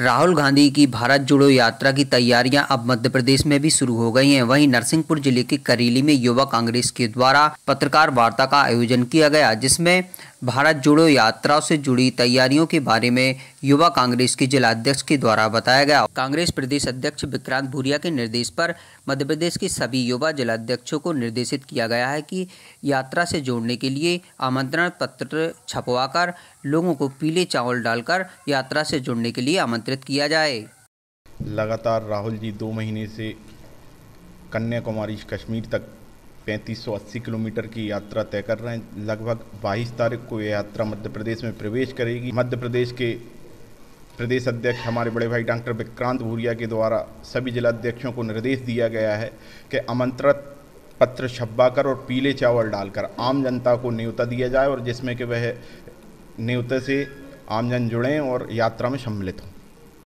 राहुल गांधी की भारत जोड़ो यात्रा की तैयारियां अब मध्य प्रदेश में भी शुरू हो गई हैं वहीं नरसिंहपुर जिले के करेली में युवा कांग्रेस के द्वारा पत्रकार वार्ता का आयोजन किया गया जिसमें भारत जोड़ो यात्रा से जुड़ी तैयारियों के बारे में युवा कांग्रेस के जिलाध्यक्ष के द्वारा बताया गया कांग्रेस प्रदेश अध्यक्ष विक्रांत भूरिया के निर्देश पर मध्य प्रदेश के सभी युवा जिलाध्यक्षों को निर्देशित किया गया है कि यात्रा से जोड़ने के लिए आमंत्रण पत्र छपवाकर लोगों को पीले चावल डालकर यात्रा से जुड़ने के लिए आमंत्रित किया जाए लगातार राहुल जी दो महीने से कन्याकुमारी कश्मीर तक 3580 किलोमीटर की यात्रा तय कर रहे हैं लगभग 22 तारीख को यह यात्रा मध्य प्रदेश में प्रवेश करेगी मध्य प्रदेश के प्रदेश अध्यक्ष हमारे बड़े भाई डॉक्टर विक्रांत भूरिया के द्वारा सभी जिलाध्यक्षों को निर्देश दिया गया है कि आमंत्रित पत्र छपवाकर और पीले चावल डालकर आम जनता को न्योता दिया जाए और जिसमें कि वह न्योता से आमजन जुड़ें और यात्रा में सम्मिलित हों